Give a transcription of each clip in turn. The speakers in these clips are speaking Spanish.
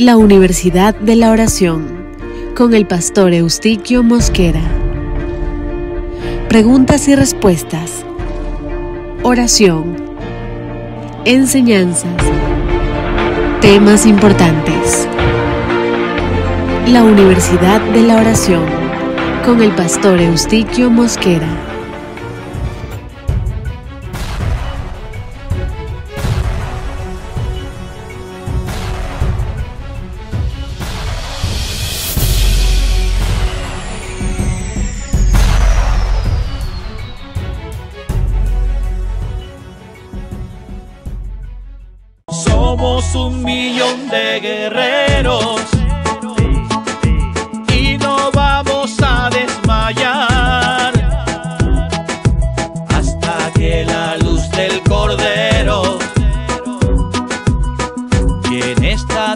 La Universidad de la Oración, con el pastor Eustiquio Mosquera. Preguntas y respuestas. Oración. Enseñanzas. Temas importantes. La Universidad de la Oración, con el pastor Eustiquio Mosquera.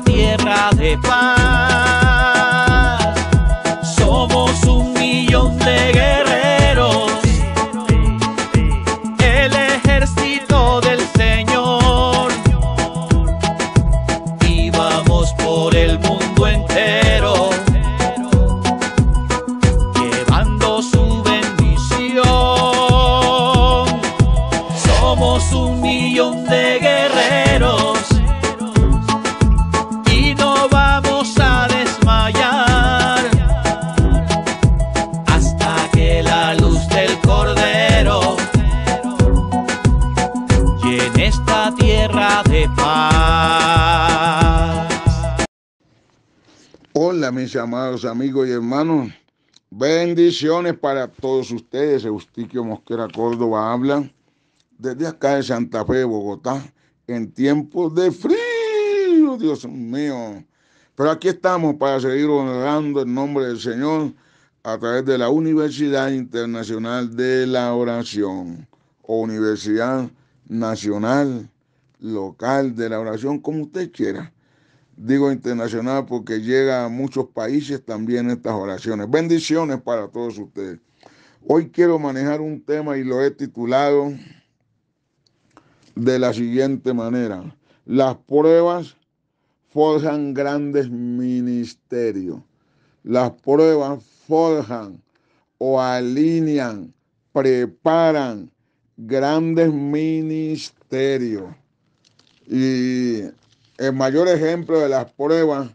tierra de paz. amados amigos y hermanos. Bendiciones para todos ustedes. Eustiquio Mosquera Córdoba habla desde acá de Santa Fe, Bogotá, en tiempos de frío, Dios mío. Pero aquí estamos para seguir honrando el nombre del Señor a través de la Universidad Internacional de la Oración o Universidad Nacional Local de la Oración, como usted quiera digo internacional porque llega a muchos países también estas oraciones. Bendiciones para todos ustedes. Hoy quiero manejar un tema y lo he titulado de la siguiente manera. Las pruebas forjan grandes ministerios. Las pruebas forjan o alinean, preparan grandes ministerios. Y el mayor ejemplo de las pruebas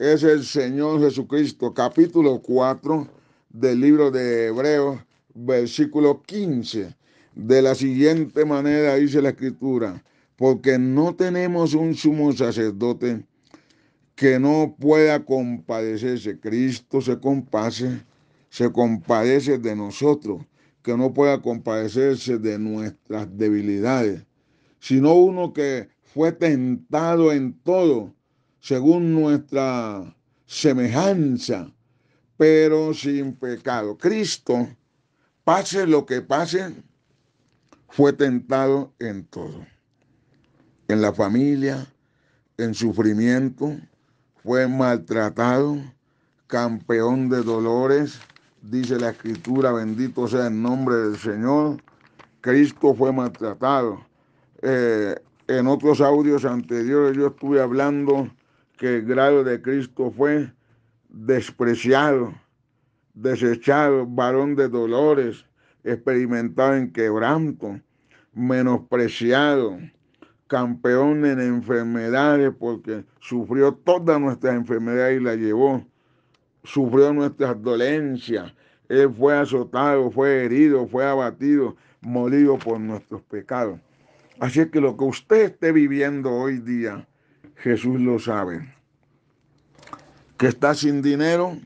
es el Señor Jesucristo, capítulo 4 del libro de Hebreos, versículo 15. De la siguiente manera dice la escritura, porque no tenemos un sumo sacerdote que no pueda compadecerse. Cristo se compadece, se compadece de nosotros, que no pueda compadecerse de nuestras debilidades, sino uno que fue tentado en todo, según nuestra semejanza, pero sin pecado. Cristo, pase lo que pase, fue tentado en todo. En la familia, en sufrimiento, fue maltratado, campeón de dolores, dice la escritura, bendito sea el nombre del Señor. Cristo fue maltratado, eh, en otros audios anteriores yo estuve hablando que el grado de Cristo fue despreciado, desechado, varón de dolores, experimentado en quebranto, menospreciado, campeón en enfermedades porque sufrió todas nuestras enfermedades y la llevó, sufrió nuestras dolencias, él fue azotado, fue herido, fue abatido, molido por nuestros pecados. Así que lo que usted esté viviendo hoy día, Jesús lo sabe. Que está sin dinero,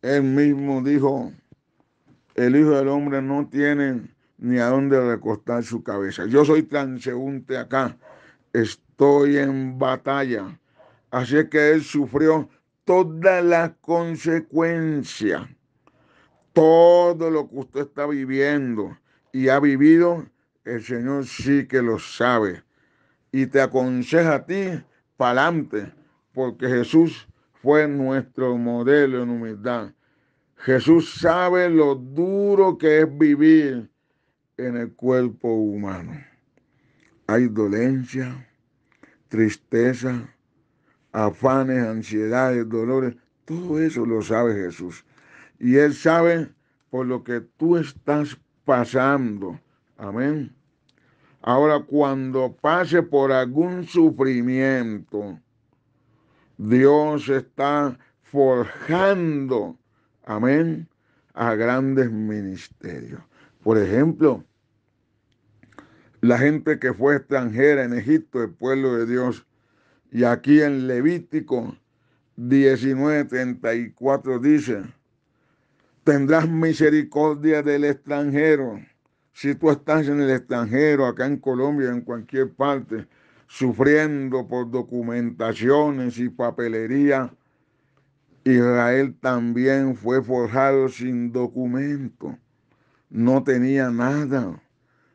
él mismo dijo, el Hijo del Hombre no tiene ni a dónde recostar su cabeza. Yo soy transeúnte acá, estoy en batalla. Así que él sufrió todas las consecuencias, todo lo que usted está viviendo y ha vivido el Señor sí que lo sabe y te aconseja a ti para adelante, porque Jesús fue nuestro modelo en humildad. Jesús sabe lo duro que es vivir en el cuerpo humano. Hay dolencia, tristeza, afanes, ansiedades, dolores, todo eso lo sabe Jesús. Y Él sabe por lo que tú estás pasando. Amén. Ahora, cuando pase por algún sufrimiento, Dios está forjando, amén, a grandes ministerios. Por ejemplo, la gente que fue extranjera en Egipto, el pueblo de Dios, y aquí en Levítico 19:34 dice, tendrás misericordia del extranjero si tú estás en el extranjero, acá en Colombia, en cualquier parte, sufriendo por documentaciones y papelería, Israel también fue forjado sin documento. No tenía nada.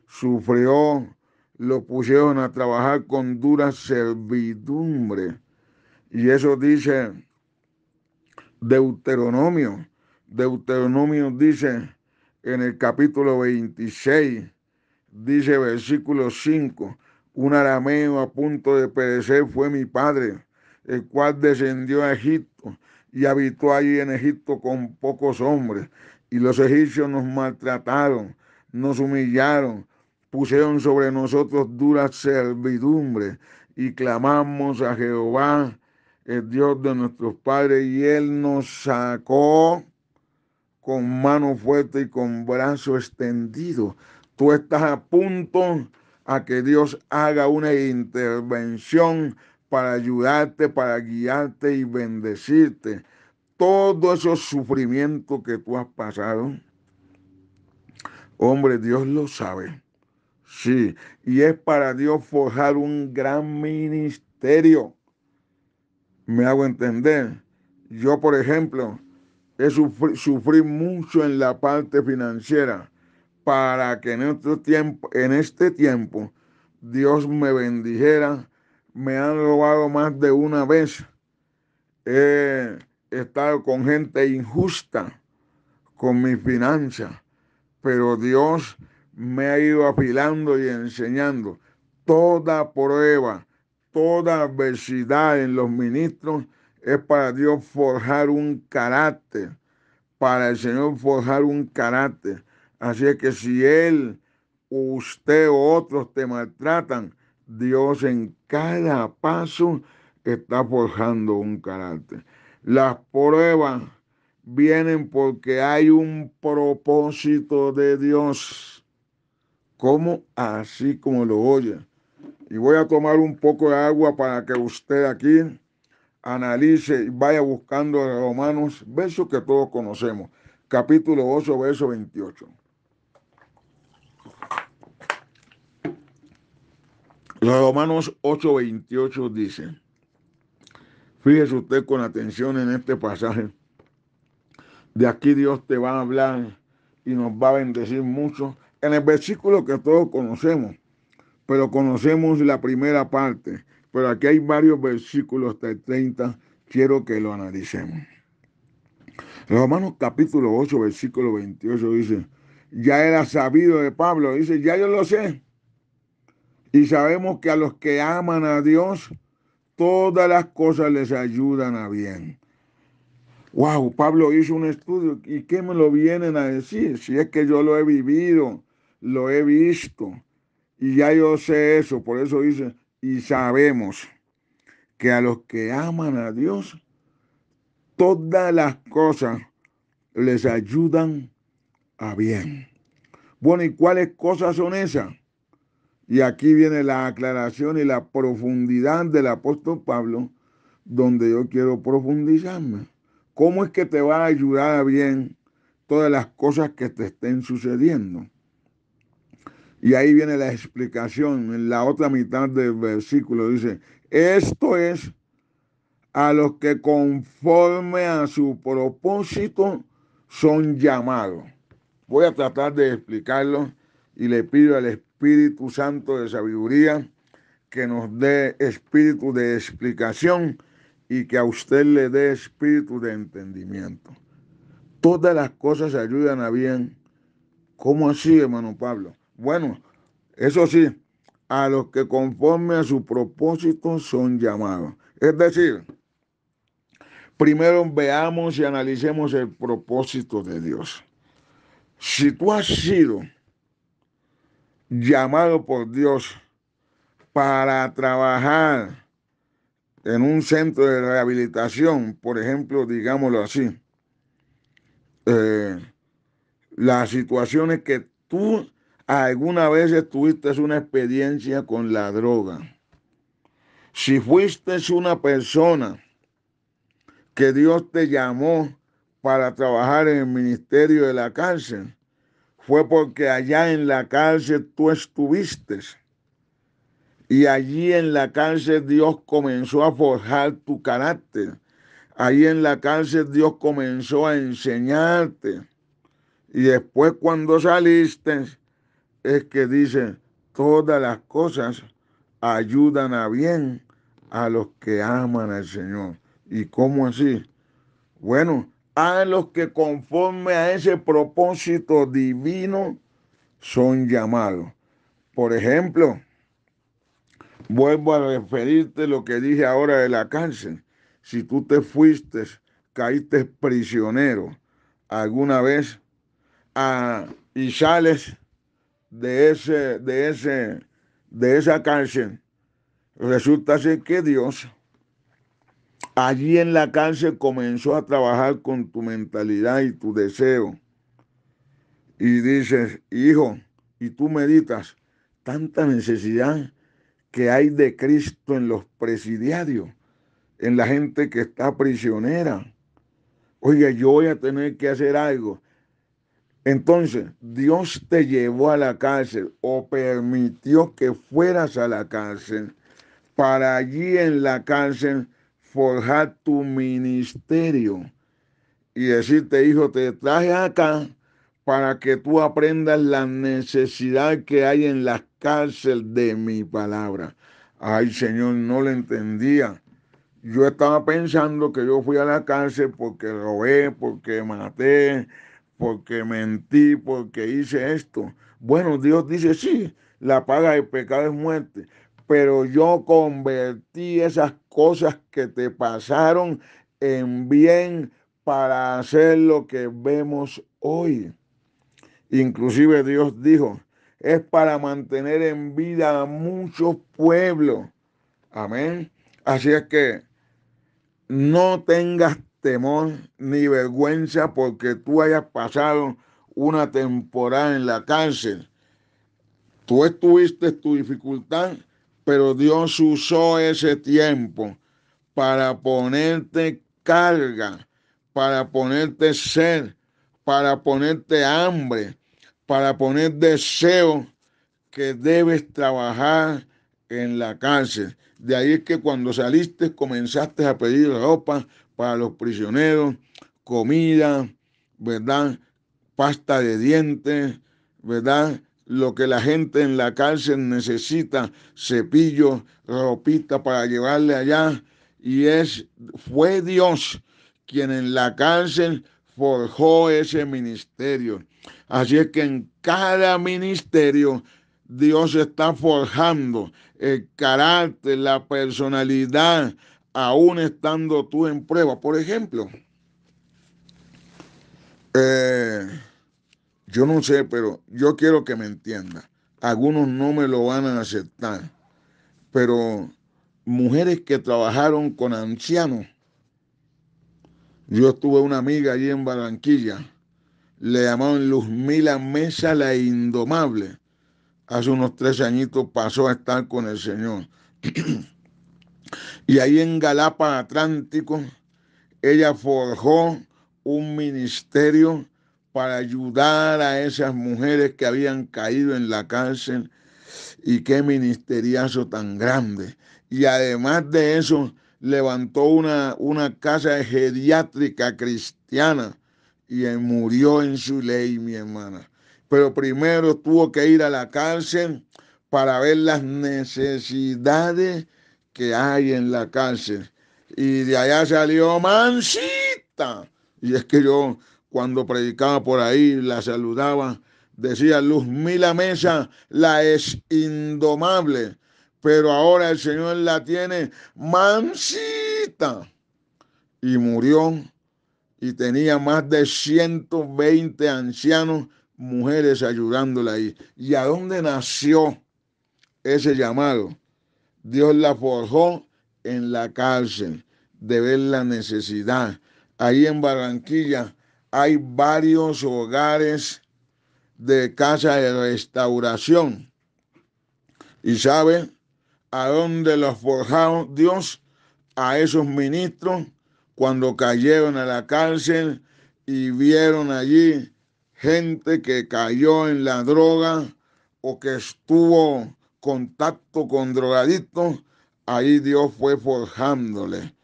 Sufrió, lo pusieron a trabajar con dura servidumbre. Y eso dice Deuteronomio. Deuteronomio dice, en el capítulo 26, dice versículo 5, un arameo a punto de perecer fue mi padre, el cual descendió a Egipto y habitó allí en Egipto con pocos hombres. Y los egipcios nos maltrataron, nos humillaron, pusieron sobre nosotros dura servidumbre y clamamos a Jehová, el Dios de nuestros padres, y él nos sacó con mano fuerte y con brazo extendido. Tú estás a punto a que Dios haga una intervención para ayudarte, para guiarte y bendecirte. Todo esos sufrimiento que tú has pasado, hombre, Dios lo sabe. Sí, y es para Dios forjar un gran ministerio. Me hago entender. Yo, por ejemplo, He sufrir, mucho en la parte financiera para que en, tiempo, en este tiempo Dios me bendijera. Me han robado más de una vez. He estado con gente injusta con mi finanzas, pero Dios me ha ido afilando y enseñando. Toda prueba, toda adversidad en los ministros es para Dios forjar un carácter, para el Señor forjar un carácter. Así es que si Él, usted o otros te maltratan, Dios en cada paso está forjando un carácter. Las pruebas vienen porque hay un propósito de Dios. como Así como lo oye. Y voy a tomar un poco de agua para que usted aquí analice y vaya buscando a Romanos, verso que todos conocemos, capítulo 8, verso 28. Romanos 8, 28 dice, fíjese usted con atención en este pasaje, de aquí Dios te va a hablar y nos va a bendecir mucho, en el versículo que todos conocemos, pero conocemos la primera parte pero aquí hay varios versículos de 30, quiero que lo analicemos. Romanos capítulo 8, versículo 28 dice, ya era sabido de Pablo, dice, ya yo lo sé. Y sabemos que a los que aman a Dios, todas las cosas les ayudan a bien. Wow, Pablo hizo un estudio y ¿qué me lo vienen a decir? Si es que yo lo he vivido, lo he visto y ya yo sé eso, por eso dice, y sabemos que a los que aman a Dios, todas las cosas les ayudan a bien. Bueno, ¿y cuáles cosas son esas? Y aquí viene la aclaración y la profundidad del apóstol Pablo, donde yo quiero profundizarme. ¿Cómo es que te va a ayudar a bien todas las cosas que te estén sucediendo? Y ahí viene la explicación, en la otra mitad del versículo dice, esto es a los que conforme a su propósito son llamados. Voy a tratar de explicarlo y le pido al Espíritu Santo de sabiduría que nos dé espíritu de explicación y que a usted le dé espíritu de entendimiento. Todas las cosas ayudan a bien. ¿Cómo así, hermano Pablo? Bueno, eso sí, a los que conforme a su propósito son llamados. Es decir, primero veamos y analicemos el propósito de Dios. Si tú has sido llamado por Dios para trabajar en un centro de rehabilitación, por ejemplo, digámoslo así, eh, las situaciones que tú ¿Alguna vez tuviste una experiencia con la droga? Si fuiste una persona que Dios te llamó para trabajar en el ministerio de la cárcel, fue porque allá en la cárcel tú estuviste. Y allí en la cárcel Dios comenzó a forjar tu carácter. Allí en la cárcel Dios comenzó a enseñarte. Y después cuando saliste, es que dice, todas las cosas ayudan a bien a los que aman al Señor. ¿Y cómo así? Bueno, a los que conforme a ese propósito divino son llamados. Por ejemplo, vuelvo a referirte lo que dije ahora de la cárcel. Si tú te fuiste, caíste prisionero alguna vez a, ah, y sales de, ese, de, ese, de esa cárcel. Resulta ser que Dios allí en la cárcel comenzó a trabajar con tu mentalidad y tu deseo. Y dices, hijo, y tú meditas, tanta necesidad que hay de Cristo en los presidiarios, en la gente que está prisionera. oye, yo voy a tener que hacer algo. Entonces, Dios te llevó a la cárcel o permitió que fueras a la cárcel para allí en la cárcel forjar tu ministerio y decirte, hijo, te traje acá para que tú aprendas la necesidad que hay en la cárcel de mi palabra. Ay, Señor, no lo entendía. Yo estaba pensando que yo fui a la cárcel porque robé, porque maté, porque mentí, porque hice esto. Bueno, Dios dice, sí, la paga del pecado es muerte, pero yo convertí esas cosas que te pasaron en bien para hacer lo que vemos hoy. Inclusive Dios dijo, es para mantener en vida a muchos pueblos. Amén. Así es que no tengas temor ni vergüenza porque tú hayas pasado una temporada en la cárcel. Tú estuviste tu dificultad, pero Dios usó ese tiempo para ponerte carga, para ponerte sed, para ponerte hambre, para poner deseo que debes trabajar en la cárcel. De ahí es que cuando saliste comenzaste a pedir ropa, para los prisioneros, comida, ¿verdad? Pasta de dientes, ¿verdad? Lo que la gente en la cárcel necesita, cepillo, ropita para llevarle allá. Y es, fue Dios quien en la cárcel forjó ese ministerio. Así es que en cada ministerio Dios está forjando el carácter, la personalidad, aún estando tú en prueba. Por ejemplo, eh, yo no sé, pero yo quiero que me entienda. Algunos no me lo van a aceptar, pero mujeres que trabajaron con ancianos. Yo tuve una amiga allí en Barranquilla, le llamaban Luzmila Mesa la Indomable. Hace unos tres añitos pasó a estar con el Señor. Y ahí en Galapa Atlántico, ella forjó un ministerio para ayudar a esas mujeres que habían caído en la cárcel. Y qué ministeriazo tan grande. Y además de eso, levantó una, una casa geriátrica cristiana y murió en su ley, mi hermana. Pero primero tuvo que ir a la cárcel para ver las necesidades que hay en la cárcel. Y de allá salió Mancita. Y es que yo cuando predicaba por ahí, la saludaba, decía Luz la Mesa, la es indomable, pero ahora el Señor la tiene mancita. Y murió y tenía más de 120 ancianos, mujeres ayudándola ahí. ¿Y a dónde nació ese llamado? Dios la forjó en la cárcel de ver la necesidad. Ahí en Barranquilla hay varios hogares de casa de restauración. Y sabe a dónde los forjó Dios a esos ministros cuando cayeron a la cárcel y vieron allí gente que cayó en la droga o que estuvo contacto con drogadictos, ahí Dios fue forjándole.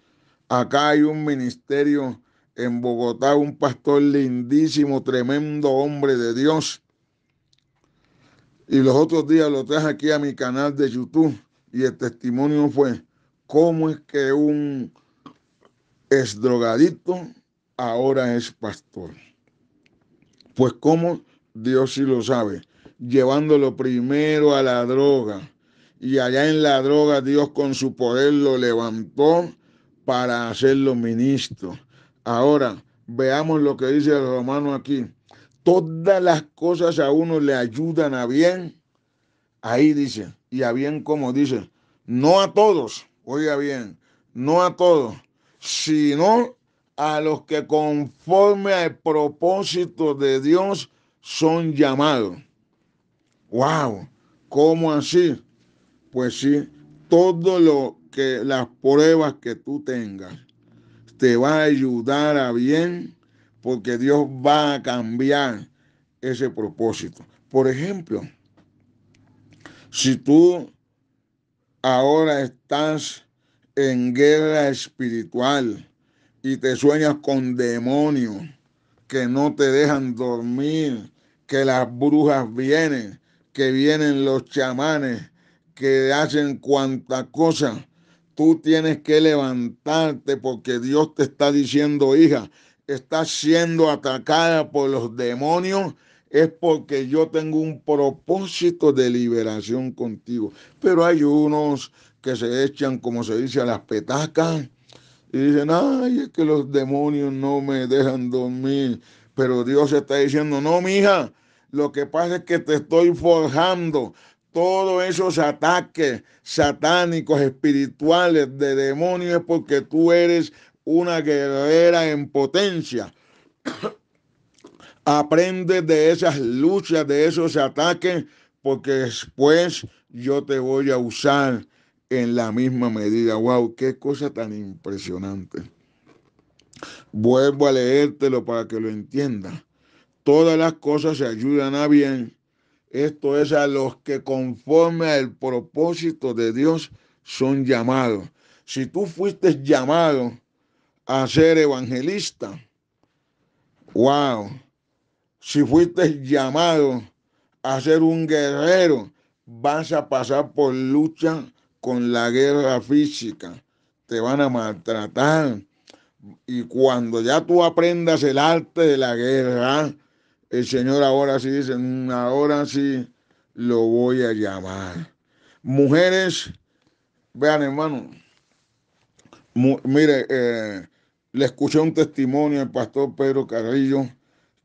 Acá hay un ministerio en Bogotá, un pastor lindísimo, tremendo hombre de Dios. Y los otros días lo traje aquí a mi canal de YouTube y el testimonio fue, ¿cómo es que un es drogadito ahora es pastor? Pues cómo Dios sí lo sabe llevándolo primero a la droga. Y allá en la droga Dios con su poder lo levantó para hacerlo ministro. Ahora, veamos lo que dice el romano aquí. Todas las cosas a uno le ayudan a bien. Ahí dice, y a bien como dice, no a todos, oiga bien, no a todos, sino a los que conforme al propósito de Dios son llamados wow, ¿cómo así? Pues sí, todo lo que las pruebas que tú tengas te va a ayudar a bien porque Dios va a cambiar ese propósito. Por ejemplo, si tú ahora estás en guerra espiritual y te sueñas con demonios que no te dejan dormir, que las brujas vienen, que vienen los chamanes, que hacen cuanta cosa. Tú tienes que levantarte porque Dios te está diciendo, hija, estás siendo atacada por los demonios es porque yo tengo un propósito de liberación contigo. Pero hay unos que se echan, como se dice, a las petacas y dicen, ay, es que los demonios no me dejan dormir. Pero Dios está diciendo, no, hija lo que pasa es que te estoy forjando todos esos ataques satánicos, espirituales, de demonios, porque tú eres una guerrera en potencia. Aprende de esas luchas, de esos ataques, porque después yo te voy a usar en la misma medida. ¡Wow! ¡Qué cosa tan impresionante! Vuelvo a leértelo para que lo entiendas todas las cosas se ayudan a bien. Esto es a los que conforme al propósito de Dios son llamados. Si tú fuiste llamado a ser evangelista, wow. Si fuiste llamado a ser un guerrero, vas a pasar por lucha con la guerra física. Te van a maltratar. Y cuando ya tú aprendas el arte de la guerra, el Señor ahora sí dice, mm, ahora sí lo voy a llamar. Mujeres, vean hermano, mire, eh, le escuché un testimonio del pastor Pedro Carrillo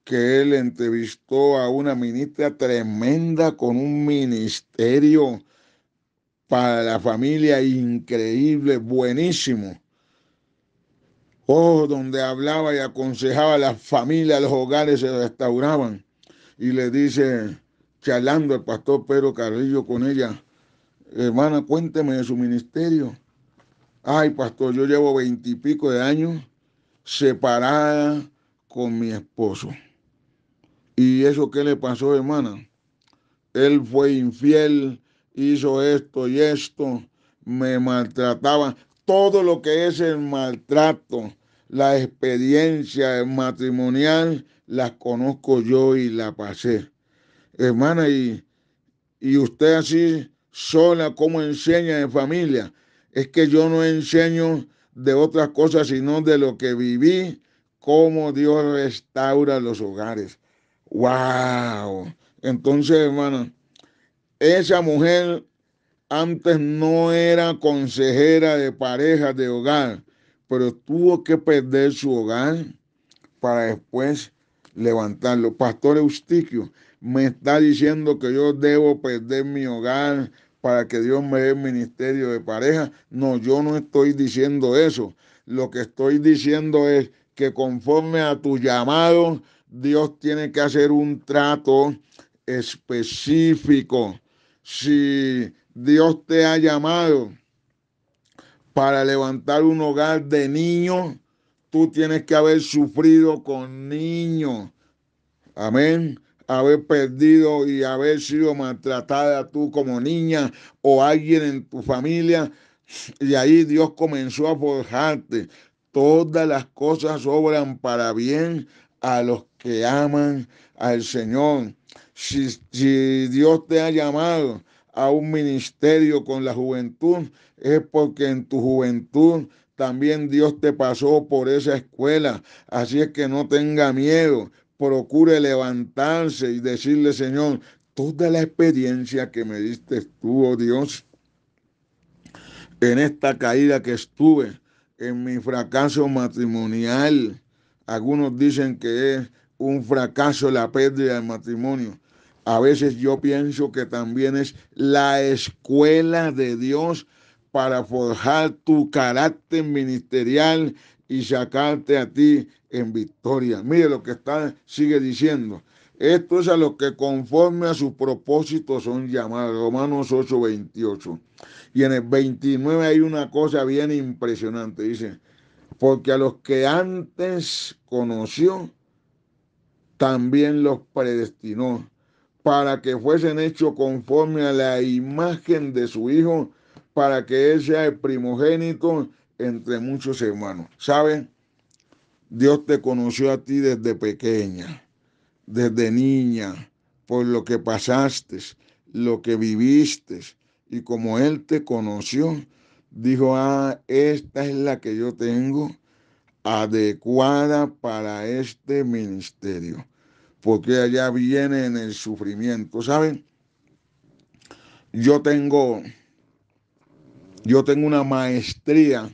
que él entrevistó a una ministra tremenda con un ministerio para la familia increíble, buenísimo. Oh, donde hablaba y aconsejaba a las familias, los hogares se restauraban. Y le dice, charlando el pastor Pedro Carrillo con ella, hermana, cuénteme de su ministerio. Ay, pastor, yo llevo veintipico de años separada con mi esposo. ¿Y eso qué le pasó, hermana? Él fue infiel, hizo esto y esto, me maltrataba. Todo lo que es el maltrato, la experiencia matrimonial la conozco yo y la pasé. Hermana, y, y usted así sola, como enseña en familia? Es que yo no enseño de otras cosas, sino de lo que viví, cómo Dios restaura los hogares. ¡Wow! Entonces, hermana, esa mujer antes no era consejera de pareja de hogar, pero tuvo que perder su hogar para después levantarlo. Pastor Eustiquio, me está diciendo que yo debo perder mi hogar para que Dios me dé ministerio de pareja. No, yo no estoy diciendo eso. Lo que estoy diciendo es que conforme a tu llamado, Dios tiene que hacer un trato específico. Si Dios te ha llamado para levantar un hogar de niños, tú tienes que haber sufrido con niños. Amén. Haber perdido y haber sido maltratada tú como niña o alguien en tu familia. Y ahí Dios comenzó a forjarte. Todas las cosas obran para bien a los que aman al Señor. Si, si Dios te ha llamado a un ministerio con la juventud, es porque en tu juventud también Dios te pasó por esa escuela. Así es que no tenga miedo, procure levantarse y decirle, Señor, toda la experiencia que me diste tú, oh Dios, en esta caída que estuve, en mi fracaso matrimonial. Algunos dicen que es un fracaso la pérdida del matrimonio. A veces yo pienso que también es la escuela de Dios para forjar tu carácter ministerial y sacarte a ti en victoria. Mire lo que está, sigue diciendo. Esto es a los que conforme a su propósito son llamados. Romanos 8, 28. Y en el 29 hay una cosa bien impresionante. Dice, porque a los que antes conoció, también los predestinó para que fuesen hechos conforme a la imagen de su Hijo, para que Él sea el primogénito entre muchos hermanos. ¿Saben? Dios te conoció a ti desde pequeña, desde niña, por lo que pasaste, lo que viviste. Y como Él te conoció, dijo, ah, esta es la que yo tengo adecuada para este ministerio porque allá viene en el sufrimiento. ¿Saben? Yo tengo, yo tengo una maestría,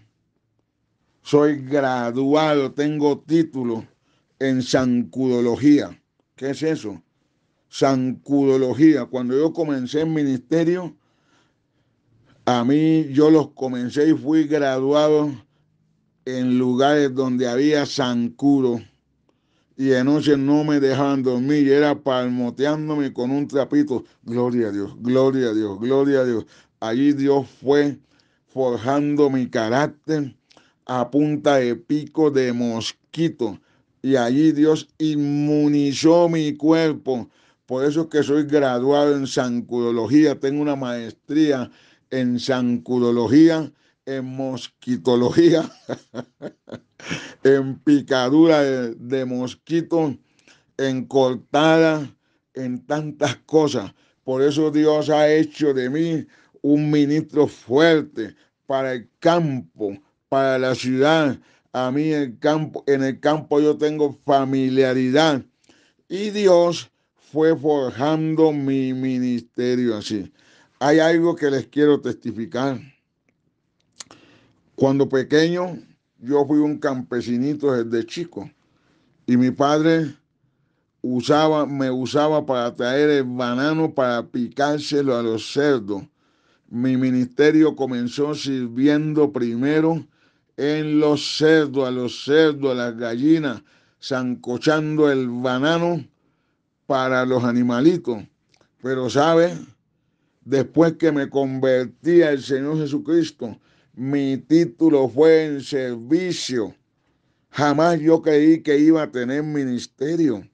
soy graduado, tengo título en sancudología. ¿Qué es eso? Sancudología. Cuando yo comencé en ministerio, a mí yo los comencé y fui graduado en lugares donde había sancudo y de noche no me dejaban dormir y era palmoteándome con un trapito. Gloria a Dios, gloria a Dios, gloria a Dios. Allí Dios fue forjando mi carácter a punta de pico de mosquito. Y allí Dios inmunizó mi cuerpo. Por eso que soy graduado en sancurología. Tengo una maestría en sancurología, en mosquitología. en picadura de, mosquito, mosquitos, en cortada, en tantas cosas. Por eso Dios ha hecho de mí un ministro fuerte para el campo, para la ciudad. A mí el campo, en el campo yo tengo familiaridad. Y Dios fue forjando mi ministerio así. Hay algo que les quiero testificar. Cuando pequeño, yo fui un campesinito desde chico y mi padre usaba, me usaba para traer el banano para picárselo a los cerdos. Mi ministerio comenzó sirviendo primero en los cerdos, a los cerdos, a las gallinas, zancochando el banano para los animalitos. Pero, ¿sabe? Después que me convertí al Señor Jesucristo, mi título fue en servicio. Jamás yo creí que iba a tener ministerio.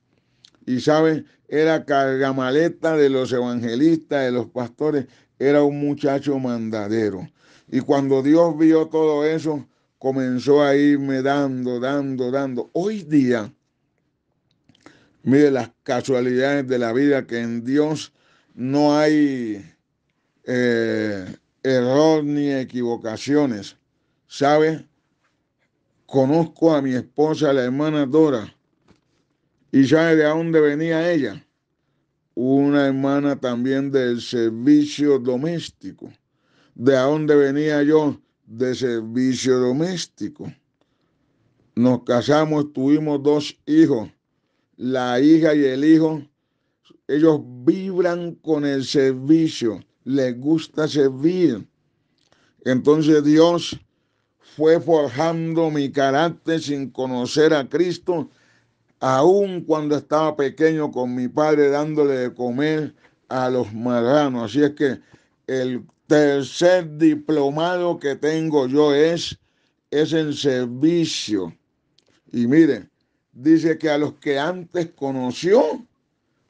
Y sabes, era cargamaleta de los evangelistas, de los pastores. Era un muchacho mandadero. Y cuando Dios vio todo eso, comenzó a irme dando, dando, dando. Hoy día, mire las casualidades de la vida, que en Dios no hay eh, error ni equivocaciones. ¿Sabe? Conozco a mi esposa, la hermana Dora, y sabe de dónde venía ella. Una hermana también del servicio doméstico. ¿De dónde venía yo? De servicio doméstico. Nos casamos, tuvimos dos hijos. La hija y el hijo, ellos vibran con el servicio le gusta servir. Entonces Dios fue forjando mi carácter sin conocer a Cristo, aun cuando estaba pequeño con mi padre dándole de comer a los marranos. Así es que el tercer diplomado que tengo yo es, es en servicio. Y mire, dice que a los que antes conoció,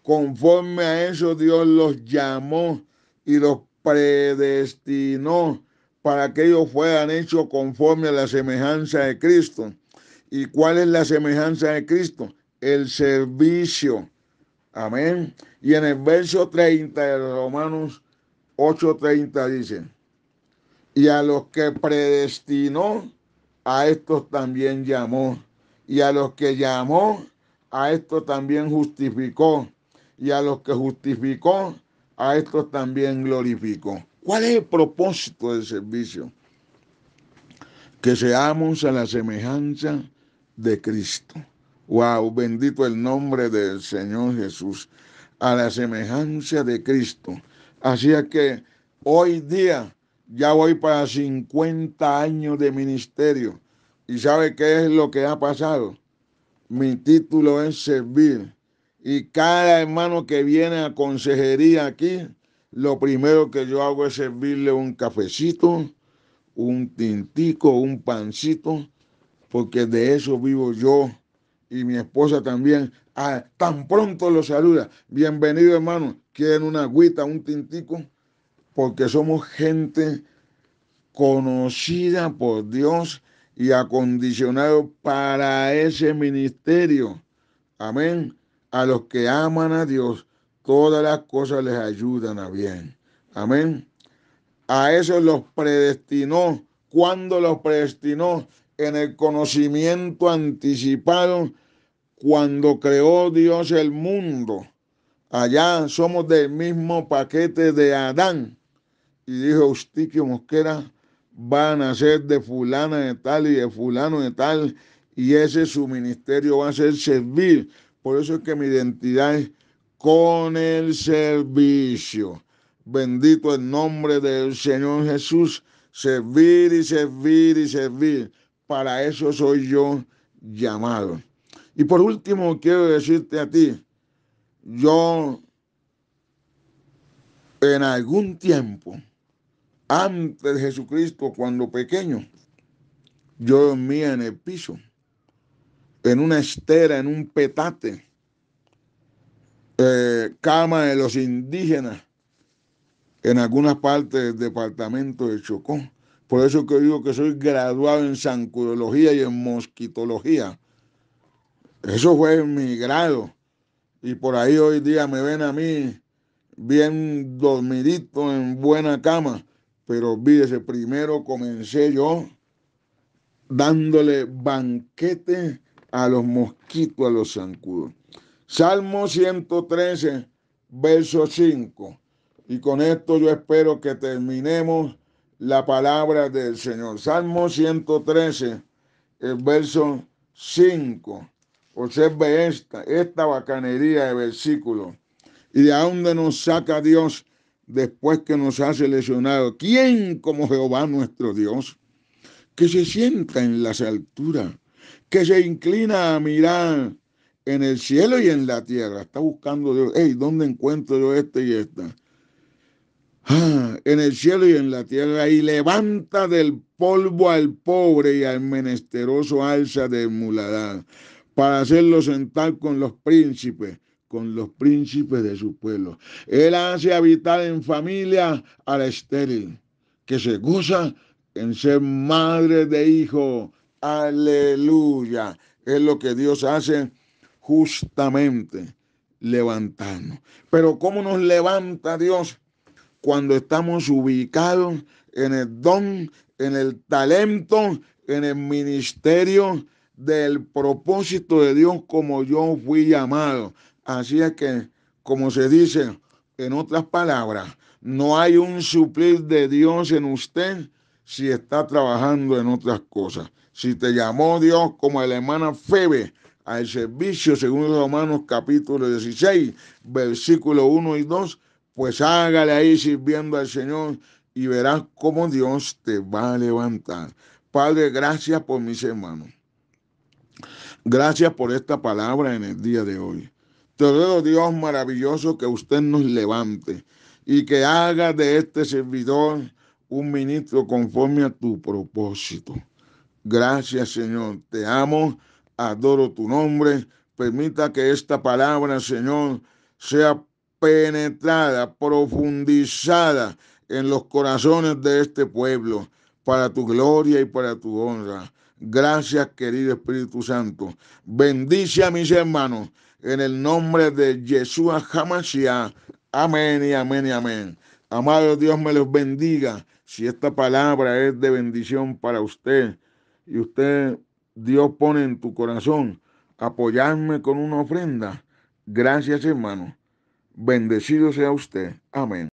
conforme a eso Dios los llamó y los predestinó para que ellos fueran hechos conforme a la semejanza de Cristo. ¿Y cuál es la semejanza de Cristo? El servicio. Amén. Y en el verso 30 de Romanos 8:30 dice, y a los que predestinó, a estos también llamó. Y a los que llamó, a estos también justificó. Y a los que justificó, a estos también glorifico. ¿Cuál es el propósito del servicio? Que seamos a la semejanza de Cristo. Wow, bendito el nombre del Señor Jesús. A la semejanza de Cristo. Así es que hoy día ya voy para 50 años de ministerio. ¿Y sabe qué es lo que ha pasado? Mi título es servir y cada hermano que viene a consejería aquí, lo primero que yo hago es servirle un cafecito, un tintico, un pancito, porque de eso vivo yo y mi esposa también. Ah, tan pronto lo saluda. Bienvenido, hermano. Quieren una agüita, un tintico, porque somos gente conocida por Dios y acondicionado para ese ministerio. Amén a los que aman a Dios, todas las cosas les ayudan a bien. Amén. A eso los predestinó. Cuando los predestinó? En el conocimiento anticipado, cuando creó Dios el mundo. Allá somos del mismo paquete de Adán. Y dijo usted Mosquera Van a ser de fulana de tal y de fulano de tal. Y ese su ministerio va a ser servir por eso es que mi identidad es con el servicio. Bendito el nombre del Señor Jesús. Servir y servir y servir. Para eso soy yo llamado. Y por último, quiero decirte a ti, yo en algún tiempo, antes de Jesucristo, cuando pequeño, yo dormía en el piso en una estera, en un petate, eh, cama de los indígenas en algunas partes del departamento de Chocó. Por eso que digo que soy graduado en Sancurología y en mosquitología. Eso fue mi grado. Y por ahí hoy día me ven a mí bien dormidito en buena cama. Pero olvídese, primero comencé yo dándole banquete a los mosquitos, a los zancudos. Salmo 113, verso 5. Y con esto yo espero que terminemos la palabra del Señor. Salmo 113, el verso 5. Observe esta, esta bacanería de versículo. ¿Y de dónde nos saca Dios después que nos ha seleccionado? ¿Quién como Jehová nuestro Dios? Que se sienta en las alturas que se inclina a mirar en el cielo y en la tierra. Está buscando Dios, hey, ¿dónde encuentro yo este y esta? Ah, en el cielo y en la tierra, y levanta del polvo al pobre y al menesteroso alza de muladar, para hacerlo sentar con los príncipes, con los príncipes de su pueblo. Él hace habitar en familia a la estéril, que se goza en ser madre de hijo Aleluya. Es lo que Dios hace justamente, levantarnos. Pero ¿cómo nos levanta Dios cuando estamos ubicados en el don, en el talento, en el ministerio del propósito de Dios como yo fui llamado? Así es que, como se dice en otras palabras, no hay un suplir de Dios en usted si está trabajando en otras cosas si te llamó Dios como la hermana Febe al servicio, según Romanos capítulo 16, versículo 1 y 2, pues hágale ahí sirviendo al Señor y verás cómo Dios te va a levantar. Padre, gracias por mis hermanos. Gracias por esta palabra en el día de hoy. Te ruego, Dios maravilloso, que usted nos levante y que haga de este servidor un ministro conforme a tu propósito. Gracias Señor, te amo, adoro tu nombre. Permita que esta palabra, Señor, sea penetrada, profundizada en los corazones de este pueblo, para tu gloria y para tu honra. Gracias, querido Espíritu Santo. Bendice a mis hermanos en el nombre de Jesús Hamashiach. Amén y amén y amén. Amado Dios, me los bendiga. Si esta palabra es de bendición para usted, y usted, Dios pone en tu corazón apoyarme con una ofrenda, gracias hermano. Bendecido sea usted. Amén.